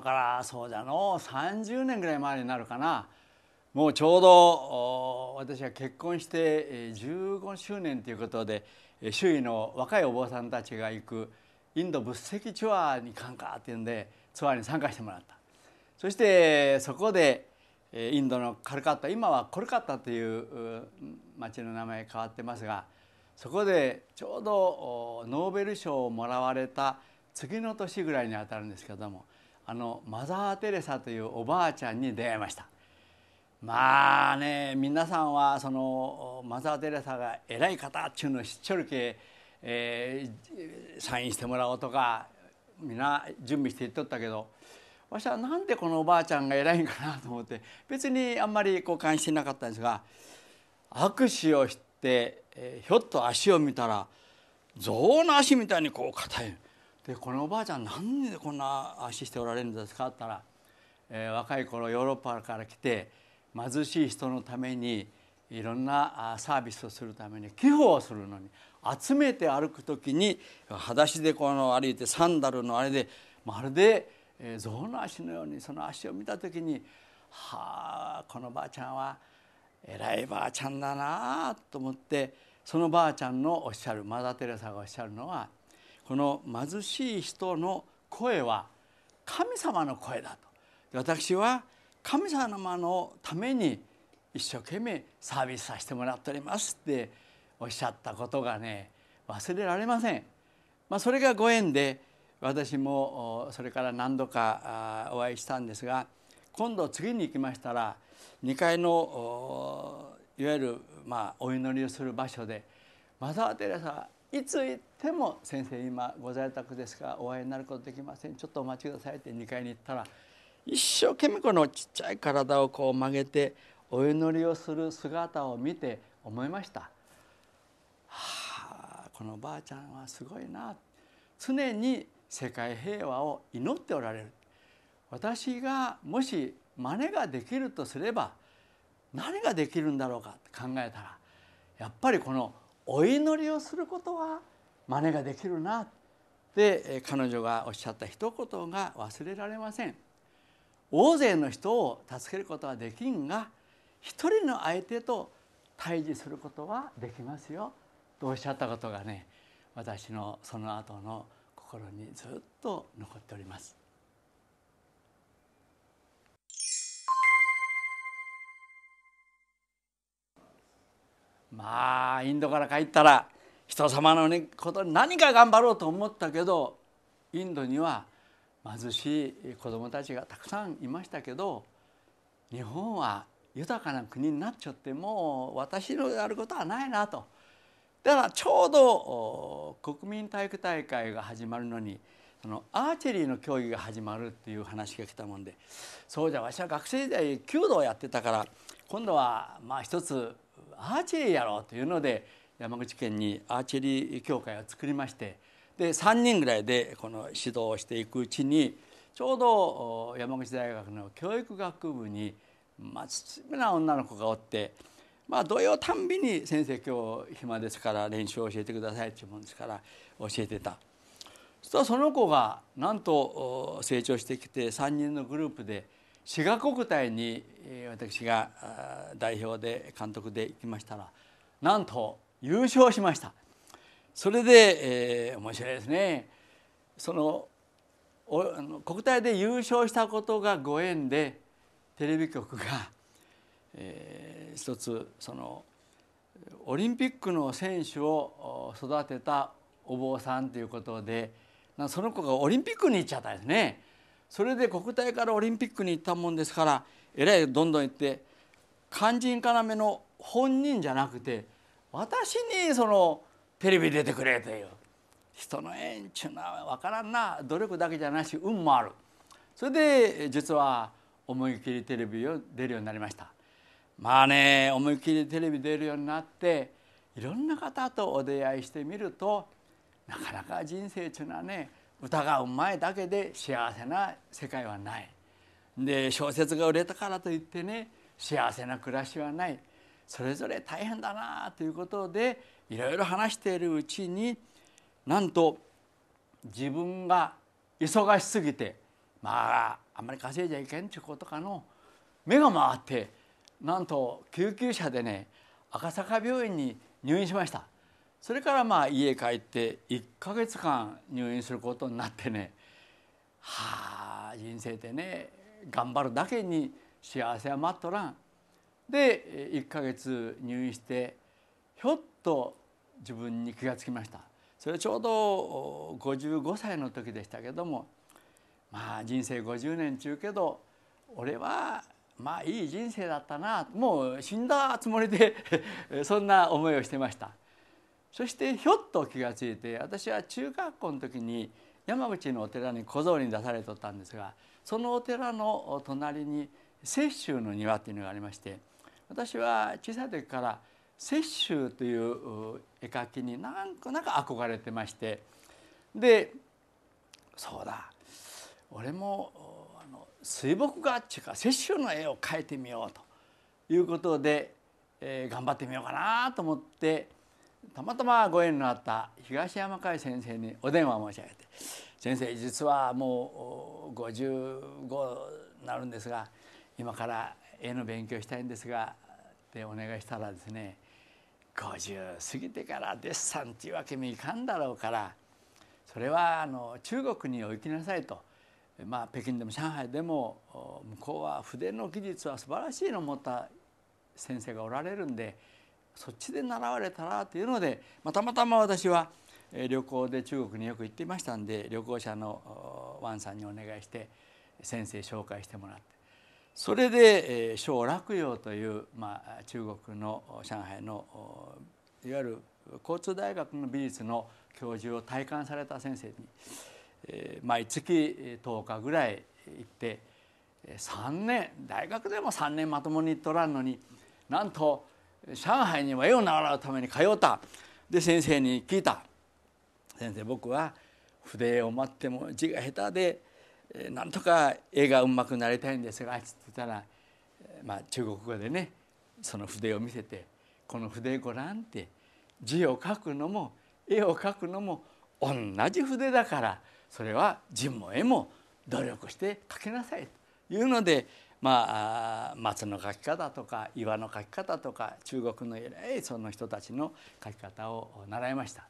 今からそうじゃの30年ぐらい前になるかなもうちょうど私は結婚して15周年ということで周囲の若いお坊さんたちが行くインド仏石ツアーに行かんかっていうんでツアーに参加してもらったそしてそこでインドのカルカッタ今はコルカッタという町の名前変わってますがそこでちょうどノーベル賞をもらわれた次の年ぐらいにあたるんですけどもあのマザー・テレサというおばあちゃんに出会いましたまあね皆さんはそのマザー・テレサが偉い方っちゅうのをしっちょるけ、えー、サインしてもらおうとかみんな準備していっとったけどわしはなんでこのおばあちゃんが偉いんかなと思って別にあんまりこう関心なかったんですが握手をして、えー、ひょっと足を見たら象の足みたいにこう硬い。でこのおばあちゃん何でこんな足しておられるんですか?」って言ったら、えー、若い頃ヨーロッパから来て貧しい人のためにいろんなサービスをするために寄付をするのに集めて歩く時に裸足でこの歩いてサンダルのあれでまるで象の足のようにその足を見た時に「はあこのばあちゃんは偉いばあちゃんだな」と思ってそのばあちゃんのおっしゃるマザテレサがおっしゃるのは「この貧しい人の声は神様の声だと私は神様のために一生懸命サービスさせてもらっておりますっておっしゃったことがね忘れられません。まあ、それがご縁で私もそれから何度かお会いしたんですが今度次に行きましたら2階のいわゆるまあお祈りをする場所でマザー・テレサいつ行っても「先生今ご在宅ですがお会いになることできませんちょっとお待ちください」って2階に行ったら一生懸命このちっちゃい体をこう曲げてお祈りをする姿を見て思いました。はあこのばあちゃんはすごいな常に世界平和を祈っておられる私がもし真似ができるとすれば何ができるんだろうかって考えたらやっぱりこの「お祈りをすることは真似ができるなって彼女がおっしゃった一言が忘れられません大勢の人を助けることはできんが一人の相手と対峙することはできますよとおっしゃったことがね私のその後の心にずっと残っております。まあインドから帰ったら人様のことに何か頑張ろうと思ったけどインドには貧しい子どもたちがたくさんいましたけど日本は豊かな国になっちゃってもう私のやることはないなと。だからちょうど国民体育大会が始まるのにそのアーチェリーの競技が始まるっていう話が来たもんでそうじゃわしは学生時代弓道をやってたから今度はまあ一つアーチェリーやろうというので山口県にアーチェリー協会を作りましてで3人ぐらいでこの指導をしていくうちにちょうど山口大学の教育学部にまあつつな女の子がおってまあ土曜たんびに先生今日暇ですから練習を教えてくださいっていうもんですから教えてた。そしたらその子がなんと成長してきて3人のグループで滋賀国体に私が代表で監督で行きましたらなんと優勝しましたそれで、えー、面白いですねそのお国体で優勝したことがご縁でテレビ局が、えー、一つそのオリンピックの選手を育てたお坊さんということでその子がオリンピックに行っちゃったんですね。それで国体からオリンピックに行ったもんですからえらいどんどん行って肝心要の本人じゃなくて私にそのテレビ出てくれという人の縁っちゅうのは分からんな努力だけじゃないし運もあるそれで実は思い切りテレビを出るようになりましたまあね思い切りテレビ出るようになっていろんな方とお出会いしてみるとなかなか人生っちゅうのはね疑う前だけで幸せな世界はないで小説が売れたからといってね幸せな暮らしはないそれぞれ大変だなということでいろいろ話しているうちになんと自分が忙しすぎてまああんまり稼いじゃいけんっていうことかの目が回ってなんと救急車でね赤坂病院に入院しました。それからまあ家帰って1か月間入院することになってねはあ人生ってね頑張るだけに幸せは待っとらん。で1か月入院してひょっと自分に気がつきました。それちょうど55歳の時でしたけどもまあ人生50年中けど俺はまあいい人生だったなもう死んだつもりで そんな思いをしてました。そしてひょっと気が付いて私は中学校の時に山口のお寺に小僧に出されとったんですがそのお寺の隣に雪舟の庭っていうのがありまして私は小さい時から雪舟という絵描きになんとなく憧れてましてでそうだ俺もあの水墨画っていうか雪舟の絵を描いてみようということで、えー、頑張ってみようかなと思ってたまたまご縁のあった東山海先生にお電話申し上げて「先生実はもう55になるんですが今から絵の勉強したいんですが」ってお願いしたらですね50過ぎてからデッサンっていうわけにいかんだろうからそれはあの中国にお行きなさいと、まあ、北京でも上海でも向こうは筆の技術は素晴らしいのを持った先生がおられるんで。そっちで習われたらというので、またまたま私は旅行で中国によく行っていましたんで旅行者のワンさんにお願いして先生紹介してもらってそれで小楽陽という、まあ、中国の上海のいわゆる交通大学の美術の教授を体感された先生に、え毎月10日ぐらい行って3年大学でも3年まともに取らんのになんと上海にも絵を習うために通ったで先生に聞いた「先生僕は筆を待っても字が下手でなんとか絵がうまくなりたいんですが」っつってたら、まあ、中国語でねその筆を見せて「この筆ごらん」って字を書くのも絵を書くのも同じ筆だからそれは字も絵も努力して書きなさいというのでまあ、松の書き方とか岩の書き方とか中国の偉いその人たちの書き方を習いました。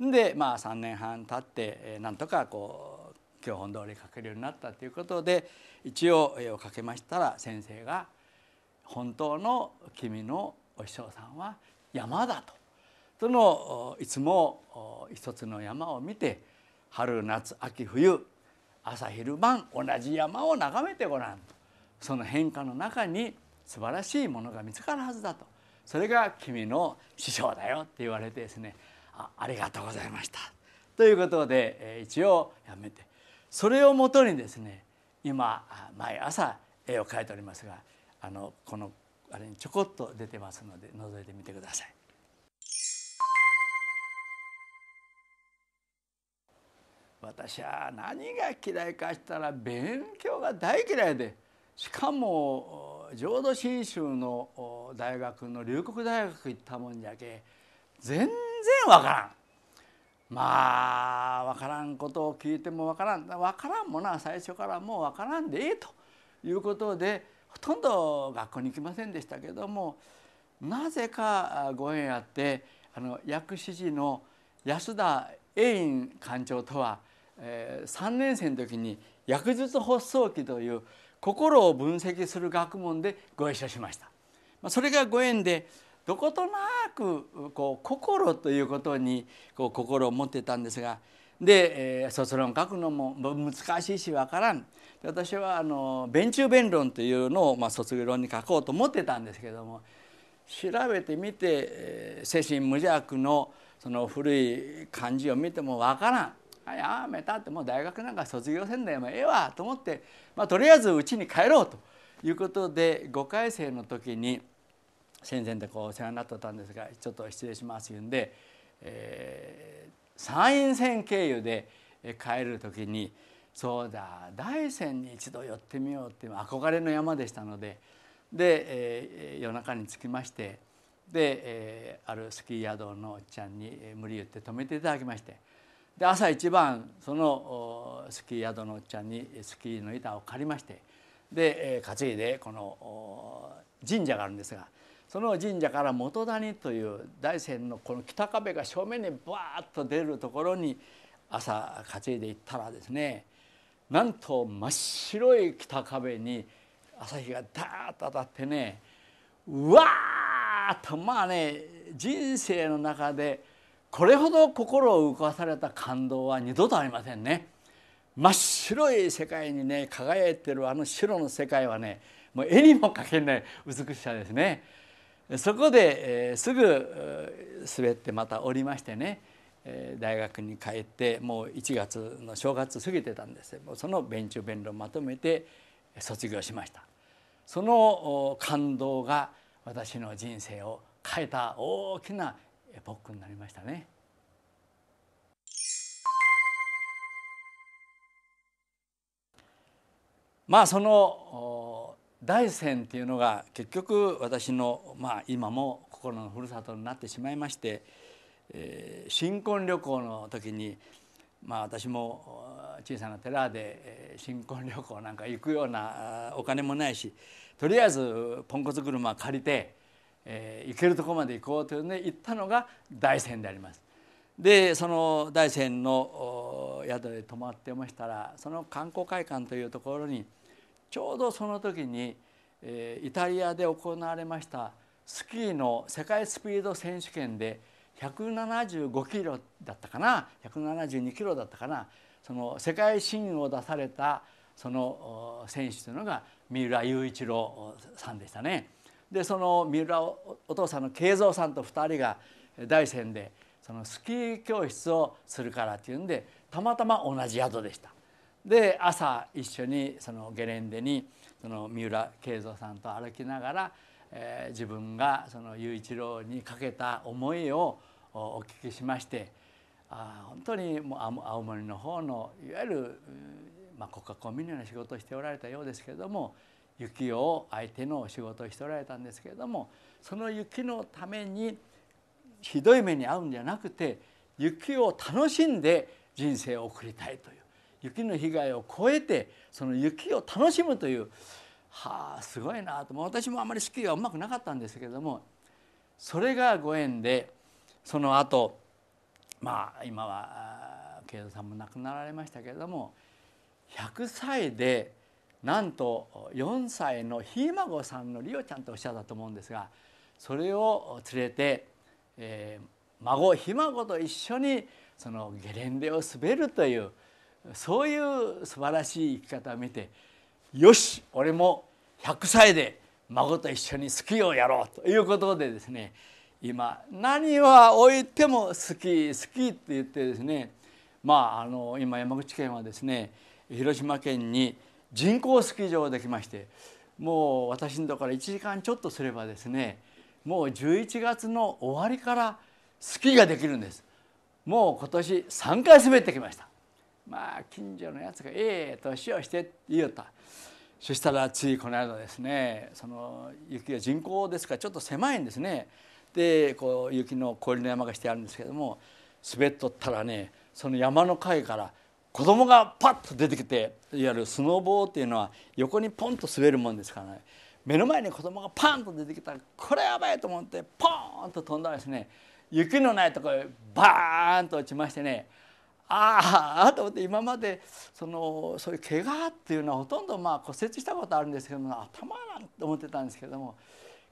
で、まあ、3年半経ってなんとかこう教本通り書けるようになったということで一応絵を描けましたら先生が「本当の君のお師匠さんは山だ」と。そのいつも一つの山を見て春夏秋冬朝昼晩同じ山を眺めてごらんとその変化の中に素晴らしいものが見つかるはずだとそれが君の師匠だよって言われてですねあありがとうございましたということで、え一応やめてそれをもとにですね今毎朝絵を描いておりますがあのこのあれにちょこっと出てますので覗いてみてください。私は何が嫌いかしたら勉強が大嫌いで。しかも浄土真宗の大学の龍谷大学行ったもんじゃけ全然わからんまあわからんことを聞いてもわからんわからんものは最初からもうわからんでええということでほとんど学校に行きませんでしたけどもなぜかご縁あってあの薬師寺の安田永院館長とは、えー、3年生の時に薬術発想期という心を分析する学問でご一緒しました。それがご縁でどことなくこう心ということにこう心を持ってたんですがで、えー、卒論書くのも難しいし分からん私はあの弁中弁論というのを、まあ、卒業論に書こうと思ってたんですけども調べてみて、え精神無弱のその古い漢字を見ても分からんやめたってもう大学なんか卒業せんでもええわと思って、まあ、とりあえずうちに帰ろうということで5回生の時に戦前でこうお世話になってたんですがちょっと失礼します言うんで、えー、参院選経由で帰る時にそうだ大山に一度寄ってみようっていう憧れの山でしたのでで、えー、夜中に着きましてで、えー、あるスキー宿のおっちゃんに無理言って泊めていただきまして。で朝一番そのスキー宿のおっちゃんにスキーの板を借りましてで担いでこの神社があるんですがその神社から元谷という大山のこの北壁が正面にバーッと出るところに朝担いで行ったらですねなんと真っ白い北壁に朝日がダーッと当たってねうわーっとまあね人生の中でこれほど心を動かされた感動は二度とありませんね真っ白い世界にね輝いてるあの白の世界はねもう絵にも描けない美しさですねそこで、えー、すぐ滑ってまた降りましてね、えー、大学に帰ってもう1月の正月過ぎてたんですもうその弁中弁論まとめて卒業しましたその感動が私の人生を変えた大きなエポックになりましたね。まあその大山っていうのが結局私の、まあ、今も心のふるさとになってしまいまして、えー、新婚旅行の時に、まあ、私も小さな寺で新婚旅行なんか行くようなお金もないしとりあえずポンコツ車借りてえー、行けるとこまで行こうというねで行ったのが大山であります。でその大山の宿で泊まってましたらその観光会館というところにちょうどその時に、えー、イタリアで行われましたスキーの世界スピード選手権で175キロだったかな172キロだったかなその世界新を出されたその選手というのが三浦雄一郎さんでしたね。でその三浦お父さんの慶三さんと2人が大山でそのスキー教室をするからっていうんでたまたま同じ宿でした。で朝一緒にそのゲレンデにその三浦慶三さんと歩きながら、えー、自分がその雄一郎にかけた思いをお聞きしましてあ本当にもう青森の方のいわゆる、まあ、国家公務員のような仕事をしておられたようですけれども雪を相手の仕事をしておられたんですけれどもその雪のためにひどい目に遭うんじゃなくて雪を楽しんで人生を送りたいという雪の被害を超えてその雪を楽しむというはあすごいなと私もあまりスキーはうまくなかったんですけれどもそれがご縁でその後まあ今は慶三さんも亡くなられましたけれども100歳でなんと4歳のひい孫さんのりおちゃんとおっしゃったと思うんですがそれを連れて、えー、孫ひ孫と一緒にそのゲレンデを滑るというそういう素晴らしい生き方を見てよし俺も100歳で孫と一緒にスキーをやろうということでですね今何は置いてもスキースキーって言ってですねまああの今山口県はですね広島県に人工スキー場できましてもう私のところ1時間ちょっとすればですねもう11月の終わりからスキーができるんですもう今年3回滑ってきましたまあ近所のやつが「ええ年をして」って言おったそしたらついこの間ですねその雪が人工ですからちょっと狭いんですねでこう雪の氷の山がしてあるんですけども滑っとったらねその山の階から子供がパッと出てきていわゆるスノーボーっていうのは横にポンと滑るもんですからね目の前に子供がパンと出てきたらこれやばいと思ってポーンと飛んだらですね雪のないところへバーンと落ちましてねああと思って今までそのそういう怪我っていうのはほとんどまあ骨折したことあるんですけども頭なんて思ってたんですけども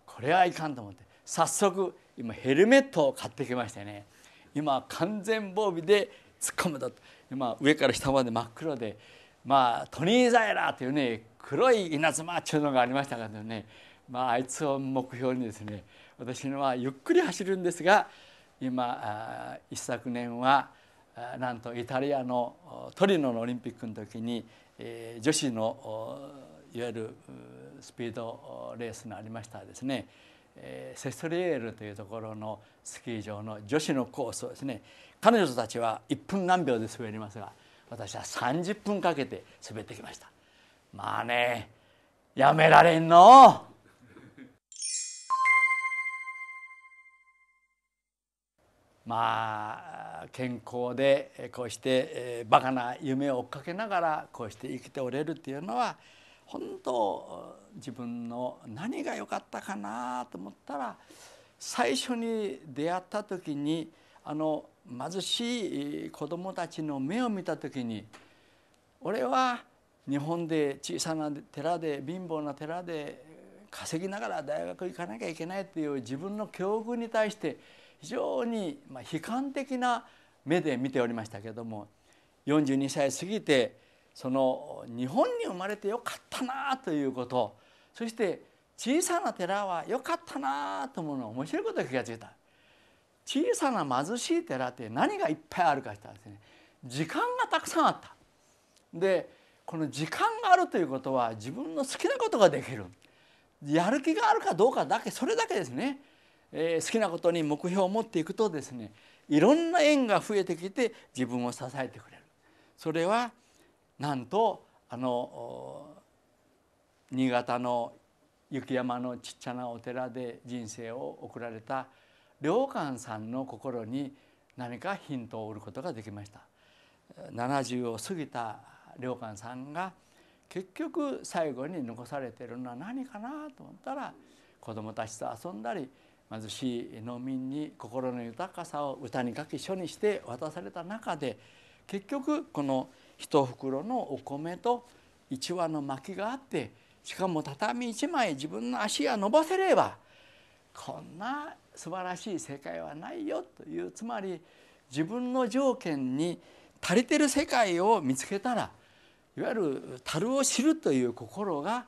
これはいかんと思って早速今ヘルメットを買ってきましてね今完全防備で突っ込むと。まあ、上から下まで真っ黒で、まあ、トニーザエラーというね黒い稲妻っいうのがありましたけどね、まあ、あいつを目標にですね私のはゆっくり走るんですが今一昨年はなんとイタリアのトリノのオリンピックの時に女子のいわゆるスピードレースのありましたですねセストリエールというところのスキー場の女子のコースをですね彼女たちは1分何秒で滑りますが私は30分かけて滑ってきましたまあねやめられんの まあ健康でこうして、バカな夢を追っかけながらこうして生きておれるっていうのは本当自分の何が良かったかなと思ったら最初に出会った時に「あの貧しい子どもたちの目を見た時に俺は日本で小さな寺で貧乏な寺で稼ぎながら大学行かなきゃいけないっていう自分の境遇に対して非常に悲観的な目で見ておりましたけども42歳過ぎてその日本に生まれてよかったなということそして小さな寺はよかったなと思うの面白いこと気がついた小さな貧しい寺って何がいっぱいあるかしたらですね時間がたくさんあった。でこの時間があるということは自分の好きなことができるやる気があるかどうかだけそれだけですね、えー、好きなことに目標を持っていくとですねいろんな縁が増えてきて自分を支えてくれるそれはなんとあの新潟の雪山のちっちゃなお寺で人生を送られた良寛さんの心に何かヒントを得ることができました70を過ぎた良寛さんが結局最後に残されているのは何かなと思ったら子どもたちと遊んだり貧しい農民に心の豊かさを歌に書き書にして渡された中で結局この一袋のお米と一羽の薪があってしかも畳一枚自分の足が伸ばせればこんな素晴らしい世界はないよというつまり自分の条件に足りてる世界を見つけたらいわゆる樽を知るという心が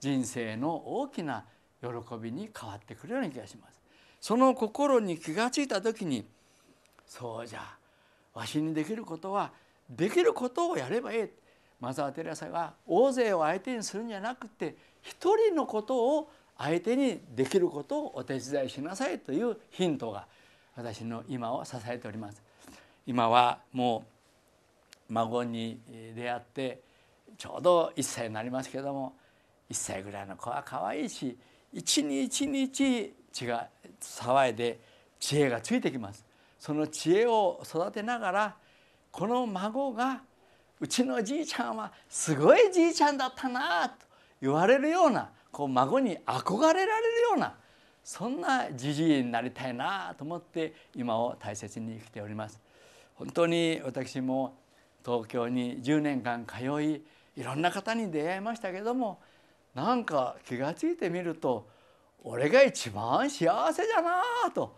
人生の大きな喜びに変わってくるような気がします。その心に気がついた時にそうじゃわしにできることはできることをやればええマザー・テレサが大勢を相手にするんじゃなくて一人のことを相手にできることをお手伝いしなさいというヒントが私の今を支えております。今はもう孫に出会ってちょうど1歳になりますけども1歳ぐらいの子は可愛いし一日一日血が騒いで知恵がついてきますその知恵を育てながらこの孫がうちのじいちゃんはすごいじいちゃんだったなと言われるようなこう孫に憧れられるようなそんなじじいになりたいなと思って今を大切に生きております。本当に私も東京に10年間通いいろんな方に出会いましたけどもなんか気が付いてみると俺が一番幸せじゃなと、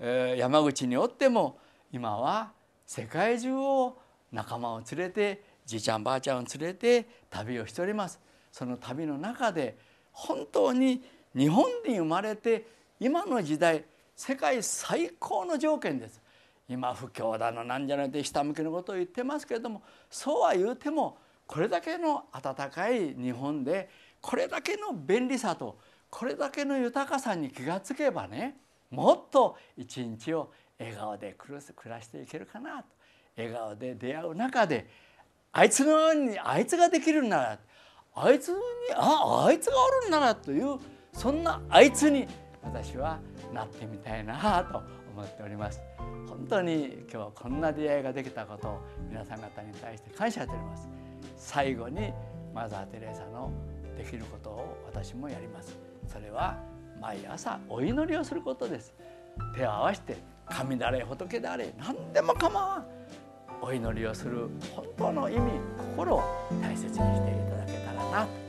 えー、山口におっても今は世界中を仲間を連れてじいちゃんばあちゃんを連れて旅をしておりますその旅の中で本当に日本に生まれて今の時代世界最高の条件です今不況だのなんじゃないって下向きのことを言ってますけれどもそうは言うてもこれだけの温かい日本でこれだけの便利さとこれだけの豊かさに気がつけばねもっと一日を笑顔で暮らしていけるかなと笑顔で出会う中であいつのようにあいつができるならあいつにああいつがおるんだなというそんなあいつに私はなってみたいなと思っております本当に今日はこんな出会いができたことを皆さん方に対して感謝しております最後にマザー・テレサのできることを私もやりますそれは毎朝お祈りをすることです手を合わせて神だれ仏であれ何でも構わんお祈りをする本当の意味心を大切にしていただ 아.